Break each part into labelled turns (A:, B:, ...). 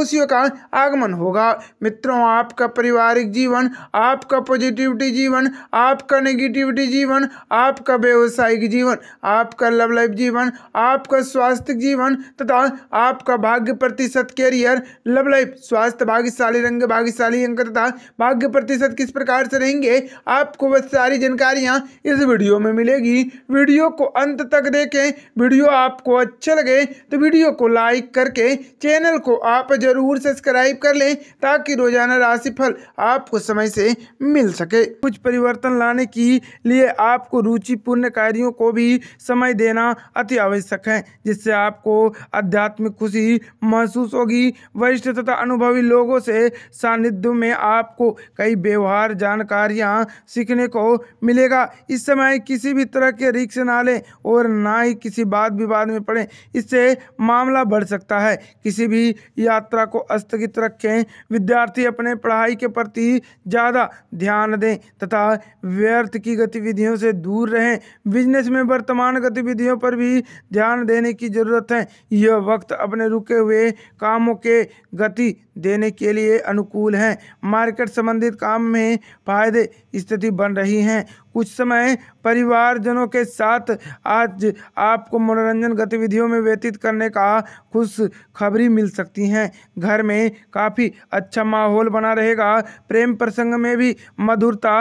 A: खुशियों का आगमन होगा मित्रों आपका पारिवारिक जीवन आपका पॉजिटिविटी जीवन आपका नेगेटिविटी जीवन आपका व्यवसायिक जीवन आपका लव लाइफ जीवन आपका स्वास्थ्य जीवन तथा आपका भाग्य प्रतिशत कैरियर लव लाइफ स्वास्थ्य भाग्यशाली रंग भाग्यशाली अंक तथा भाग्य प्रतिशत किस प्रकार से रहेंगे आपको वह सारी जानकारियाँ इस वीडियो में मिलेगी वीडियो को अंत तक देखें वीडियो आपको अच्छा लगे तो वीडियो को लाइक करके चैनल को आप जरूर जरूर सब्सक्राइब कर लें ताकि रोजाना राशिफल आपको समय से मिल सके कुछ परिवर्तन लाने के लिए आपको रुचिपूर्ण कार्यों को भी समय देना अति आवश्यक है जिससे आपको आध्यात्मिक खुशी महसूस होगी वरिष्ठ तथा अनुभवी लोगों से सानिध्य में आपको कई व्यवहार जानकारियाँ सीखने को मिलेगा इस समय किसी भी तरह के रिक्स ना लें और ना ही किसी बात विवाद में पड़े इससे मामला बढ़ सकता है किसी भी यात्रा यात्रा को स्थगित रखें विद्यार्थी अपने पढ़ाई के प्रति ज़्यादा ध्यान दें तथा व्यर्थ की गतिविधियों से दूर रहें बिजनेस में वर्तमान गतिविधियों पर भी ध्यान देने की ज़रूरत है यह वक्त अपने रुके हुए कामों के गति देने के लिए अनुकूल है मार्केट संबंधित काम में फायदे स्थिति बन रही हैं कुछ समय परिवारजनों के साथ आज आपको मनोरंजन गतिविधियों में व्यतीत करने का खुश खबरी मिल सकती हैं घर में काफ़ी अच्छा माहौल बना रहेगा प्रेम प्रसंग में भी मधुरता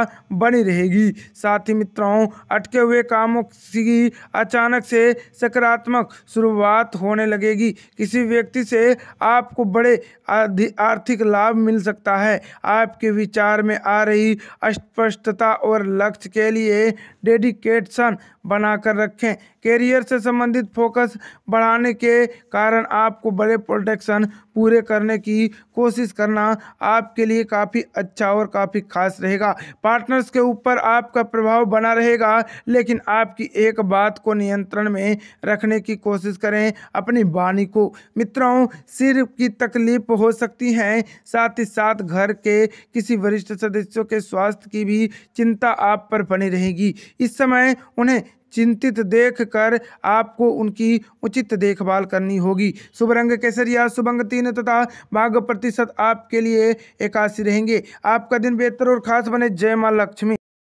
A: बनी रहेगी साथ ही मित्रों अटके हुए कामों की अचानक से सकारात्मक शुरुआत होने लगेगी किसी व्यक्ति से आपको बड़े आर्थिक लाभ मिल सकता है आपके विचार में आ रही अस्पष्टता और लक्ष्य के के लिए डेडिकेशन बनाकर रखें कैरियर से संबंधित फोकस बढ़ाने के कारण आपको बड़े प्रोटेक्शन पूरे करने की कोशिश करना आपके लिए काफ़ी अच्छा और काफ़ी खास रहेगा पार्टनर्स के ऊपर आपका प्रभाव बना रहेगा लेकिन आपकी एक बात को नियंत्रण में रखने की कोशिश करें अपनी वाणी को मित्रों सिर की तकलीफ हो सकती है साथ ही साथ घर के किसी वरिष्ठ सदस्यों के स्वास्थ्य की भी चिंता आप पर बनी रहेगी इस समय उन्हें चिंतित देख कर आपको उनकी उचित देखभाल करनी होगी शुभ रंग केसरिया शुभ अंग तीन तथा भाग प्रतिशत आपके लिए एकासी रहेंगे आपका दिन बेहतर और खास बने जय माँ लक्ष्मी